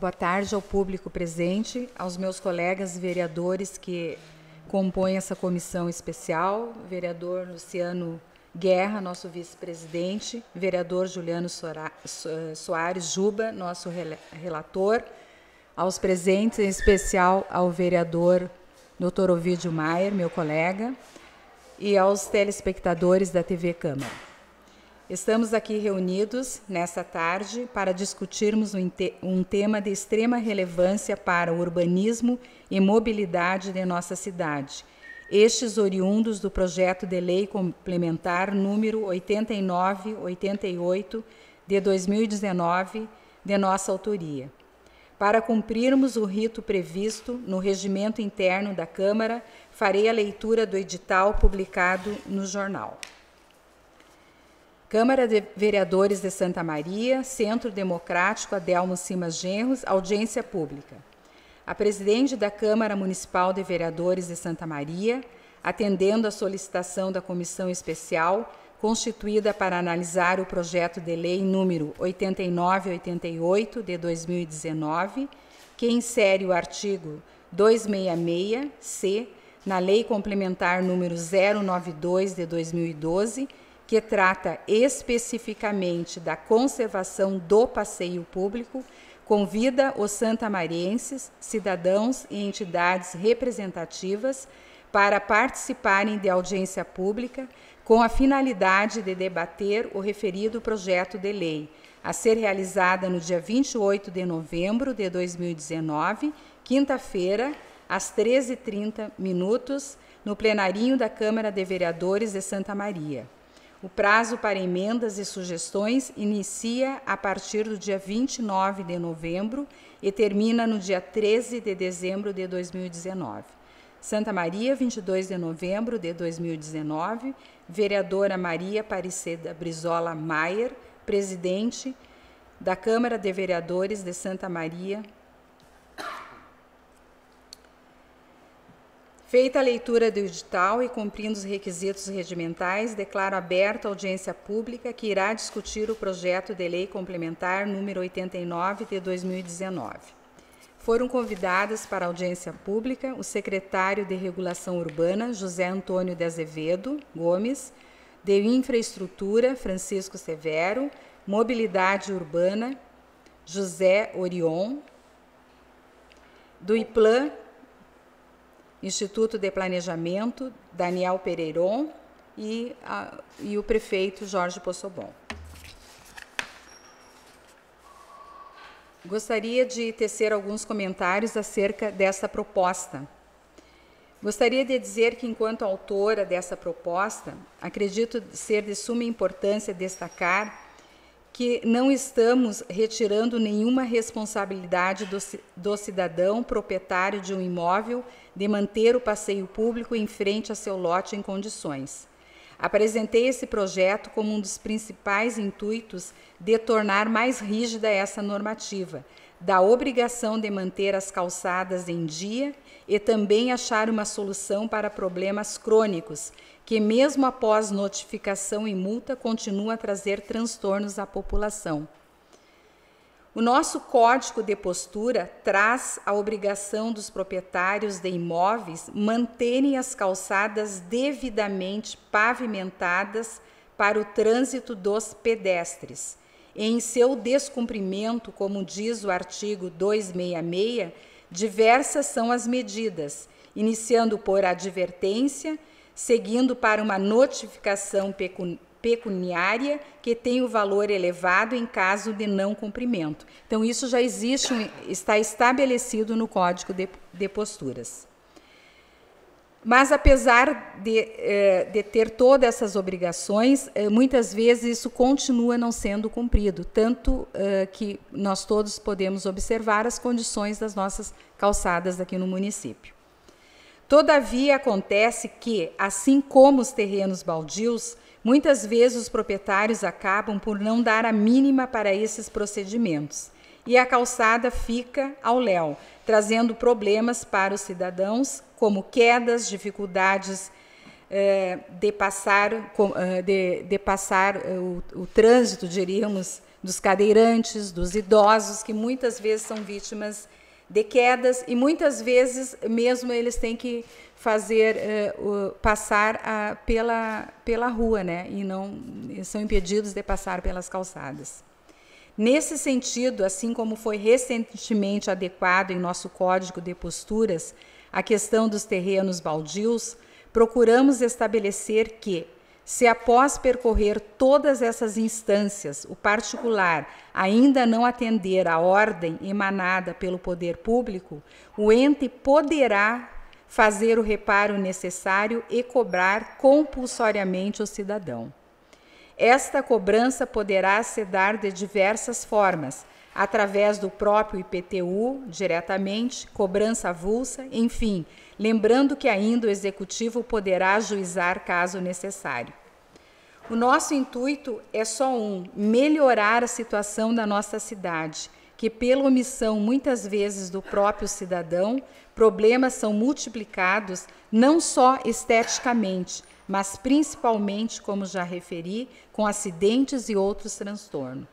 boa tarde ao público presente, aos meus colegas vereadores que compõem essa comissão especial, vereador Luciano Guerra, nosso vice-presidente, vereador Juliano Soares Juba, nosso relator, aos presentes, em especial ao vereador Dr. Ovidio Maier, meu colega, e aos telespectadores da TV Câmara. Estamos aqui reunidos nesta tarde para discutirmos um, um tema de extrema relevância para o urbanismo e mobilidade de nossa cidade. Estes oriundos do projeto de lei complementar número 8988 de 2019 de nossa autoria. Para cumprirmos o rito previsto no regimento interno da Câmara, farei a leitura do edital publicado no jornal. Câmara de Vereadores de Santa Maria, Centro Democrático Adelmo Simas Genros, audiência pública. A presidente da Câmara Municipal de Vereadores de Santa Maria, atendendo à solicitação da comissão especial constituída para analisar o projeto de lei número 8988 de 2019, que insere o artigo 266-C na Lei Complementar número 092 de 2012 que trata especificamente da conservação do passeio público, convida os santamarienses, cidadãos e entidades representativas para participarem de audiência pública com a finalidade de debater o referido projeto de lei, a ser realizada no dia 28 de novembro de 2019, quinta-feira, às 13h30 minutos, no plenarinho da Câmara de Vereadores de Santa Maria. O prazo para emendas e sugestões inicia a partir do dia 29 de novembro e termina no dia 13 de dezembro de 2019. Santa Maria, 22 de novembro de 2019, vereadora Maria Aparecida Brizola Maier, presidente da Câmara de Vereadores de Santa Maria, Feita a leitura do edital e cumprindo os requisitos regimentais, declaro aberta a audiência pública que irá discutir o projeto de lei complementar número 89 de 2019. Foram convidadas para a audiência pública o secretário de Regulação Urbana, José Antônio de Azevedo Gomes, de Infraestrutura, Francisco Severo, Mobilidade Urbana, José Orion, do IPLAN, Instituto de Planejamento, Daniel Pereiron, e, a, e o prefeito Jorge Possobon. Gostaria de tecer alguns comentários acerca dessa proposta. Gostaria de dizer que, enquanto autora dessa proposta, acredito ser de suma importância destacar que não estamos retirando nenhuma responsabilidade do, do cidadão proprietário de um imóvel de manter o passeio público em frente a seu lote em condições. Apresentei esse projeto como um dos principais intuitos de tornar mais rígida essa normativa, da obrigação de manter as calçadas em dia e também achar uma solução para problemas crônicos que, mesmo após notificação e multa, continua a trazer transtornos à população. O nosso código de postura traz a obrigação dos proprietários de imóveis manterem as calçadas devidamente pavimentadas para o trânsito dos pedestres. Em seu descumprimento, como diz o artigo 266, diversas são as medidas, iniciando por advertência seguindo para uma notificação pecuniária que tem o valor elevado em caso de não cumprimento. Então, isso já existe, está estabelecido no Código de, de Posturas. Mas, apesar de, eh, de, ter todas essas obrigações, eh, muitas vezes isso continua não sendo cumprido, tanto eh, que nós todos podemos observar as condições das nossas calçadas aqui no município. Todavia, acontece que, assim como os terrenos baldios, muitas vezes os proprietários acabam por não dar a mínima para esses procedimentos. E a calçada fica ao léu, trazendo problemas para os cidadãos, como quedas, dificuldades eh, de passar, eh, de, de passar eh, o, o trânsito, diríamos, dos cadeirantes, dos idosos, que muitas vezes são vítimas de quedas e muitas vezes mesmo eles têm que fazer uh, uh, passar uh, pela, pela rua, né? E não são impedidos de passar pelas calçadas. Nesse sentido, assim como foi recentemente adequado em nosso código de posturas a questão dos terrenos baldios, procuramos estabelecer que se após percorrer todas essas instâncias, o particular ainda não atender à ordem emanada pelo poder público, o ente poderá fazer o reparo necessário e cobrar compulsoriamente o cidadão. Esta cobrança poderá se dar de diversas formas, através do próprio IPTU, diretamente, cobrança avulsa, enfim, lembrando que ainda o executivo poderá ajuizar caso necessário. O nosso intuito é só um: melhorar a situação da nossa cidade, que, pela omissão muitas vezes do próprio cidadão, problemas são multiplicados não só esteticamente, mas principalmente, como já referi, com acidentes e outros transtornos.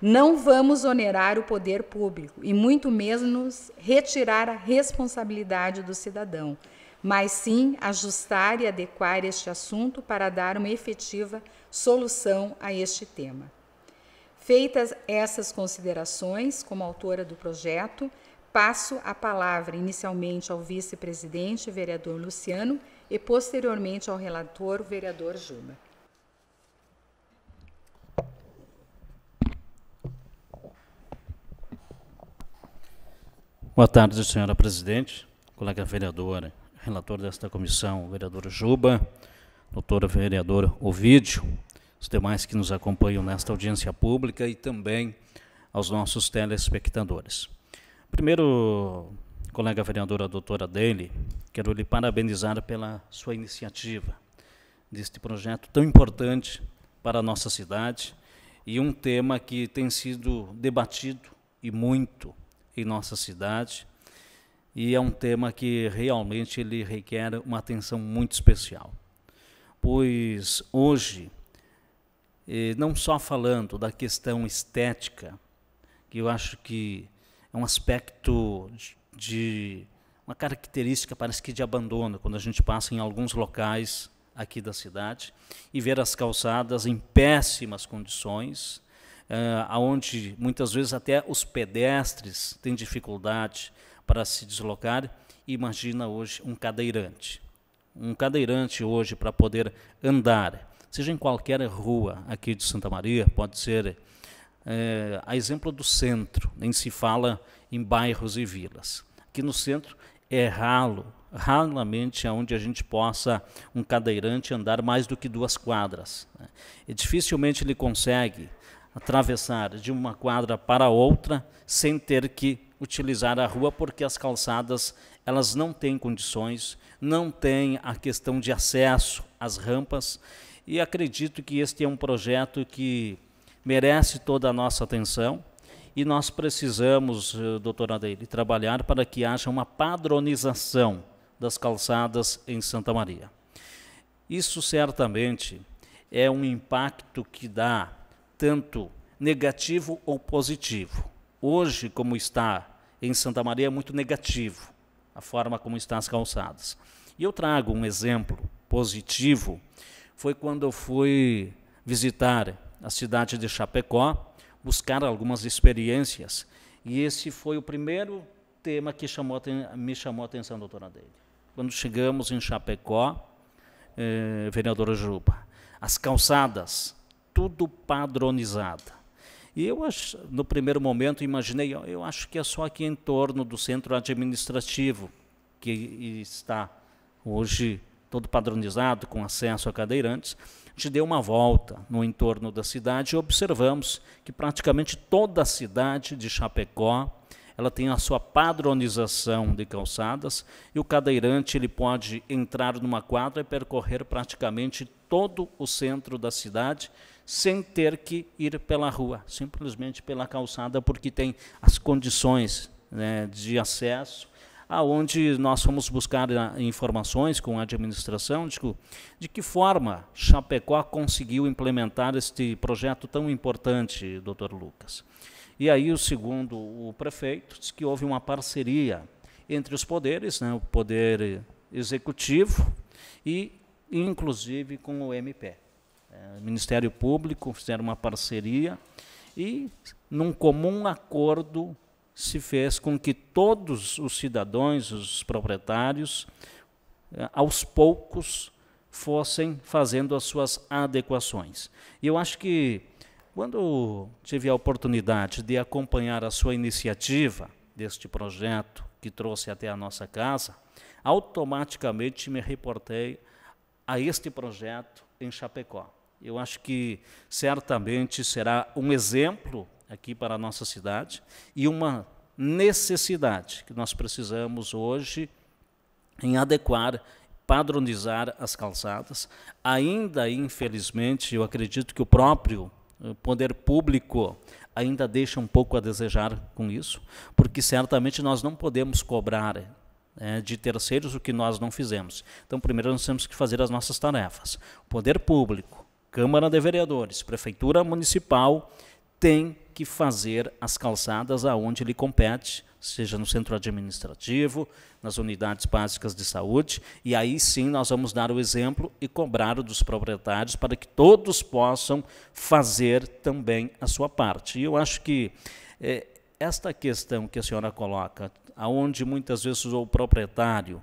Não vamos onerar o poder público e muito menos retirar a responsabilidade do cidadão, mas sim ajustar e adequar este assunto para dar uma efetiva solução a este tema. Feitas essas considerações, como autora do projeto, passo a palavra inicialmente ao vice-presidente, vereador Luciano, e posteriormente ao relator, vereador Júnior. Boa tarde, senhora presidente, colega vereadora, relator desta comissão, vereador Juba, doutora vereadora Ovidio, os demais que nos acompanham nesta audiência pública e também aos nossos telespectadores. Primeiro, colega vereadora doutora Dele, quero lhe parabenizar pela sua iniciativa deste projeto tão importante para a nossa cidade e um tema que tem sido debatido e muito em nossa cidade. E é um tema que realmente ele requer uma atenção muito especial. Pois hoje, eh, não só falando da questão estética, que eu acho que é um aspecto de, de uma característica parece que de abandono quando a gente passa em alguns locais aqui da cidade e ver as calçadas em péssimas condições eh, aonde onde muitas vezes até os pedestres têm dificuldade para se deslocar. Imagina hoje um cadeirante. Um cadeirante hoje para poder andar, seja em qualquer rua aqui de Santa Maria, pode ser é, a exemplo do centro, nem se fala em bairros e vilas. Aqui no centro é ralo, raramente é onde a gente possa um cadeirante andar mais do que duas quadras. Né? E dificilmente ele consegue atravessar de uma quadra para outra sem ter que utilizar a rua porque as calçadas elas não têm condições, não têm a questão de acesso às rampas e acredito que este é um projeto que merece toda a nossa atenção e nós precisamos, eh, doutora dele trabalhar para que haja uma padronização das calçadas em Santa Maria. Isso certamente é um impacto que dá tanto negativo ou positivo. Hoje, como está em Santa Maria, é muito negativo a forma como estão as calçadas. E eu trago um exemplo positivo, foi quando eu fui visitar a cidade de Chapecó, buscar algumas experiências, e esse foi o primeiro tema que chamou, me chamou a atenção, doutora dele. Quando chegamos em Chapecó, eh, vereadora Juba, as calçadas tudo padronizada. E eu, no primeiro momento, imaginei, eu acho que é só aqui em torno do centro administrativo que está hoje todo padronizado, com acesso a cadeirantes. A gente deu uma volta no entorno da cidade e observamos que praticamente toda a cidade de Chapecó ela tem a sua padronização de calçadas e o cadeirante ele pode entrar numa quadra e percorrer praticamente todo o centro da cidade sem ter que ir pela rua, simplesmente pela calçada, porque tem as condições né, de acesso, aonde nós fomos buscar ah, informações com a administração de que, de que forma Chapecó conseguiu implementar este projeto tão importante, doutor Lucas. E aí, o segundo o prefeito, disse que houve uma parceria entre os poderes, né, o poder executivo e, inclusive, com o MP. É, Ministério Público, fizeram uma parceria e, num comum acordo, se fez com que todos os cidadãos, os proprietários, é, aos poucos fossem fazendo as suas adequações. E eu acho que, quando tive a oportunidade de acompanhar a sua iniciativa deste projeto que trouxe até a nossa casa, automaticamente me reportei a este projeto em Chapecó. Eu acho que certamente será um exemplo aqui para a nossa cidade e uma necessidade que nós precisamos hoje em adequar, padronizar as calçadas. Ainda, infelizmente, eu acredito que o próprio eh, poder público ainda deixa um pouco a desejar com isso, porque certamente nós não podemos cobrar é, de terceiros o que nós não fizemos. Então, primeiro nós temos que fazer as nossas tarefas. O poder público, Câmara de Vereadores, Prefeitura Municipal tem que fazer as calçadas aonde lhe compete, seja no centro administrativo, nas unidades básicas de saúde, e aí sim nós vamos dar o exemplo e cobrar dos proprietários para que todos possam fazer também a sua parte. E eu acho que é, esta questão que a senhora coloca, aonde muitas vezes o proprietário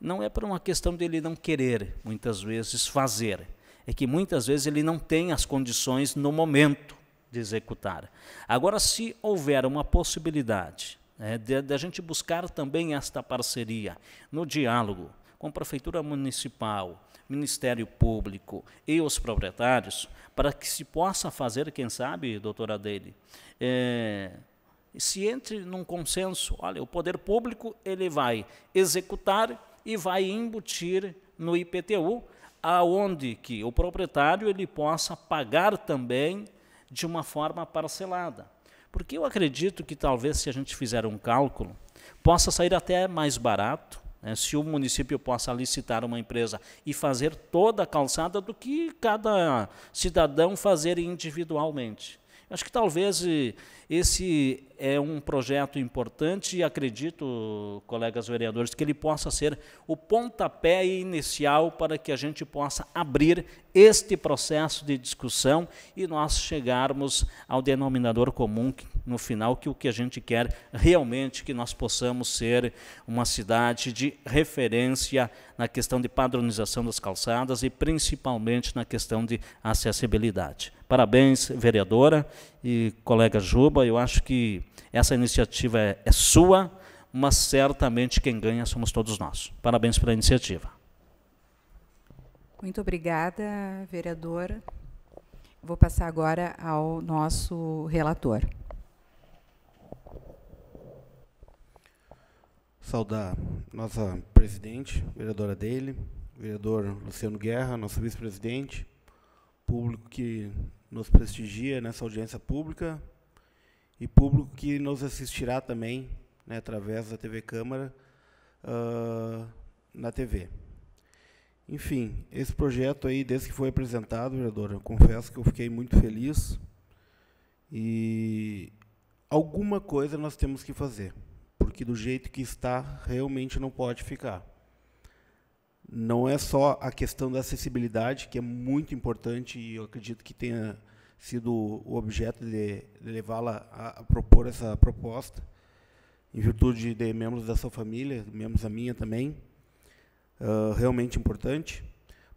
não é por uma questão dele não querer, muitas vezes, fazer é que muitas vezes ele não tem as condições no momento de executar. Agora, se houver uma possibilidade né, da gente buscar também esta parceria no diálogo com a Prefeitura Municipal, Ministério Público e os proprietários, para que se possa fazer, quem sabe, doutora Dele, é, se entre num consenso, olha, o poder público ele vai executar e vai embutir no IPTU aonde que o proprietário ele possa pagar também de uma forma parcelada. Porque eu acredito que talvez se a gente fizer um cálculo, possa sair até mais barato né, se o município possa licitar uma empresa e fazer toda a calçada do que cada cidadão fazer individualmente. Acho que talvez esse é um projeto importante e acredito, colegas vereadores, que ele possa ser o pontapé inicial para que a gente possa abrir este processo de discussão e nós chegarmos ao denominador comum no final que o que a gente quer realmente que nós possamos ser uma cidade de referência na questão de padronização das calçadas e principalmente na questão de acessibilidade. Parabéns, vereadora e colega Juba, eu acho que essa iniciativa é, é sua, mas certamente quem ganha somos todos nós. Parabéns pela iniciativa. Muito obrigada, vereadora. Vou passar agora ao nosso relator. saudar nossa presidente, vereadora dele, vereador Luciano Guerra, nosso vice-presidente, público que nos prestigia nessa audiência pública e público que nos assistirá também né, através da TV Câmara uh, na TV. Enfim, esse projeto aí, desde que foi apresentado, vereador, eu confesso que eu fiquei muito feliz e alguma coisa nós temos que fazer porque do jeito que está, realmente não pode ficar. Não é só a questão da acessibilidade, que é muito importante e eu acredito que tenha sido o objeto de levá-la a propor essa proposta, em virtude de membros da sua família, membros da minha também, uh, realmente importante.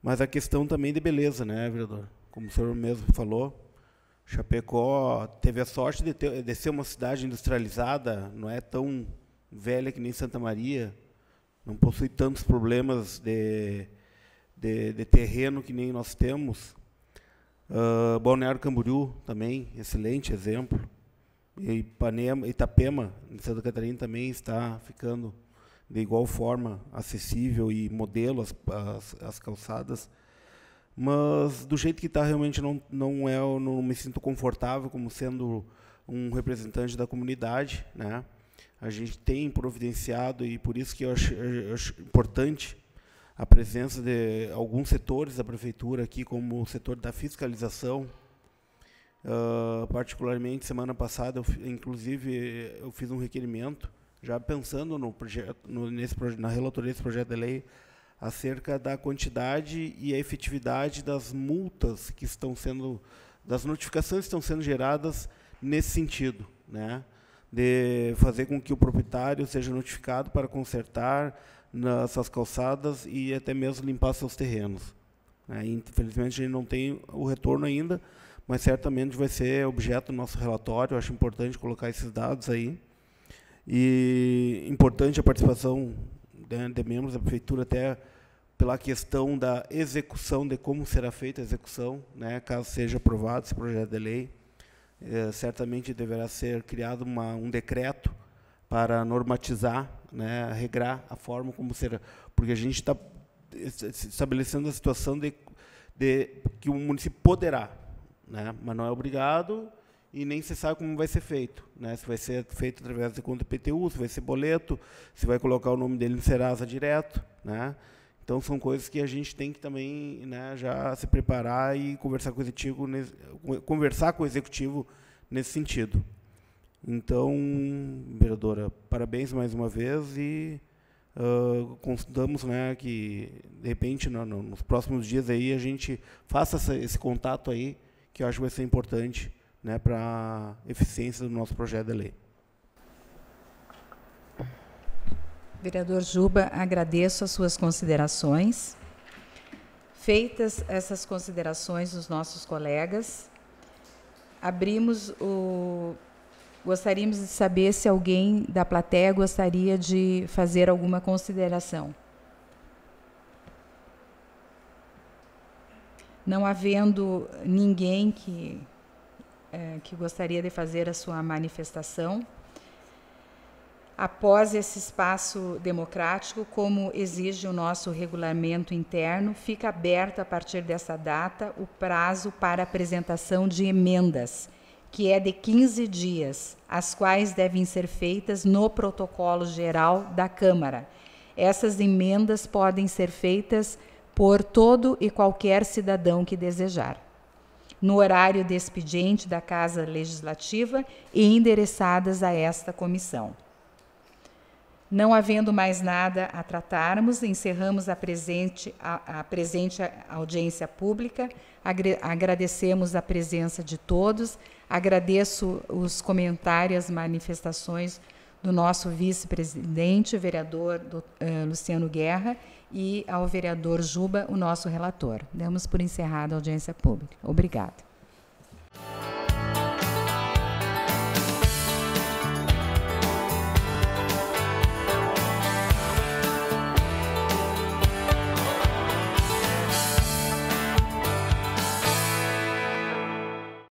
Mas a questão também de beleza, né, vereador? Como o senhor mesmo falou, Chapecó teve a sorte de, ter, de ser uma cidade industrializada, não é tão velha que nem Santa Maria, não possui tantos problemas de, de, de terreno que nem nós temos. Uh, Balneário Camboriú também, excelente exemplo. Ipanema, Itapema, em Santa Catarina, também está ficando de igual forma acessível e modelo as, as, as calçadas. Mas do jeito que está, realmente não, não, é, não me sinto confortável como sendo um representante da comunidade, né? a gente tem providenciado e por isso que eu acho, eu acho, importante a presença de alguns setores da prefeitura aqui, como o setor da fiscalização. Uh, particularmente semana passada, eu, inclusive, eu fiz um requerimento já pensando no projeto, no, nesse na relatoria desse projeto de lei acerca da quantidade e a efetividade das multas que estão sendo, das notificações que estão sendo geradas nesse sentido, né? de fazer com que o proprietário seja notificado para consertar nas suas calçadas e até mesmo limpar seus terrenos. É, infelizmente, a gente não tem o retorno ainda, mas certamente vai ser objeto do nosso relatório. Eu acho importante colocar esses dados aí. E importante a participação de, de membros da prefeitura, até pela questão da execução, de como será feita a execução, né, caso seja aprovado esse projeto de lei. Eh, certamente deverá ser criado uma, um decreto para normatizar, né, regrar a forma como será, porque a gente está estabelecendo a situação de, de que o município poderá, né, mas não é obrigado e nem se sabe como vai ser feito, né, se vai ser feito através de conta PTU, se vai ser boleto, se vai colocar o nome dele no Serasa direto, né, então são coisas que a gente tem que também né, já se preparar e conversar com o executivo, conversar com o executivo nesse sentido. Então, vereadora, parabéns mais uma vez e uh, constamos né, que, de repente, no, no, nos próximos dias aí, a gente faça essa, esse contato aí, que eu acho que vai ser importante né, para a eficiência do nosso projeto de lei. Vereador Juba, agradeço as suas considerações. Feitas essas considerações dos nossos colegas, abrimos o. Gostaríamos de saber se alguém da plateia gostaria de fazer alguma consideração. Não havendo ninguém que, é, que gostaria de fazer a sua manifestação, após esse espaço democrático, como exige o nosso regulamento interno, fica aberto a partir dessa data o prazo para apresentação de emendas, que é de 15 dias, as quais devem ser feitas no protocolo geral da Câmara. Essas emendas podem ser feitas por todo e qualquer cidadão que desejar no horário de expediente da Casa Legislativa e endereçadas a esta comissão. Não havendo mais nada a tratarmos, encerramos a presente, a, a presente audiência pública. agradecemos a presença de todos. Agradeço os comentários, as manifestações do nosso vice-presidente, vereador do, uh, Luciano Guerra, e ao vereador Juba, o nosso relator. Damos por encerrada a audiência pública. Obrigada.